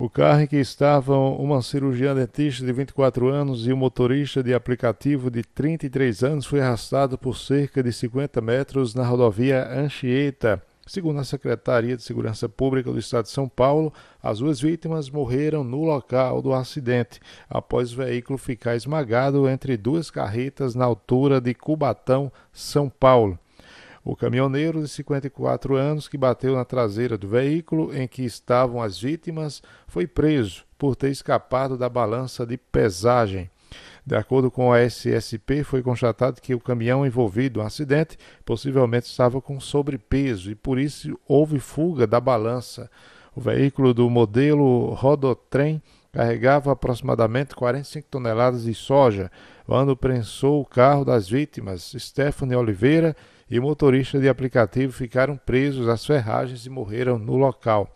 O carro em que estavam uma cirurgiã dentista de 24 anos e um motorista de aplicativo de 33 anos foi arrastado por cerca de 50 metros na rodovia Anchieta. Segundo a Secretaria de Segurança Pública do Estado de São Paulo, as duas vítimas morreram no local do acidente, após o veículo ficar esmagado entre duas carretas na altura de Cubatão, São Paulo. O caminhoneiro de 54 anos que bateu na traseira do veículo em que estavam as vítimas foi preso por ter escapado da balança de pesagem. De acordo com a SSP, foi constatado que o caminhão envolvido no acidente possivelmente estava com sobrepeso e por isso houve fuga da balança. O veículo do modelo Rodotrem carregava aproximadamente 45 toneladas de soja quando prensou o carro das vítimas. Stephanie Oliveira e motorista de aplicativo ficaram presos às ferragens e morreram no local.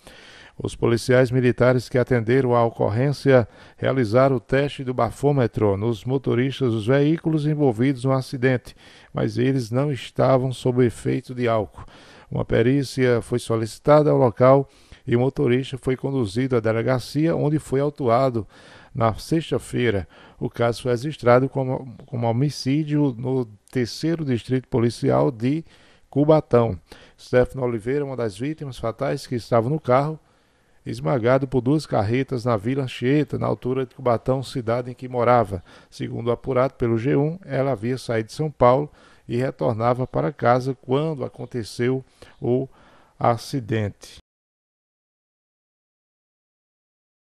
Os policiais militares que atenderam à ocorrência realizaram o teste do bafômetro nos motoristas dos veículos envolvidos no acidente, mas eles não estavam sob efeito de álcool. Uma perícia foi solicitada ao local e o motorista foi conduzido à delegacia, onde foi autuado na sexta-feira. O caso foi registrado como, como homicídio no terceiro distrito policial de Cubatão. Stefano Oliveira, uma das vítimas fatais que estava no carro, esmagado por duas carretas na Vila Anchieta, na altura de Cubatão, cidade em que morava. Segundo apurado pelo G1, ela havia saído de São Paulo e retornava para casa quando aconteceu o acidente.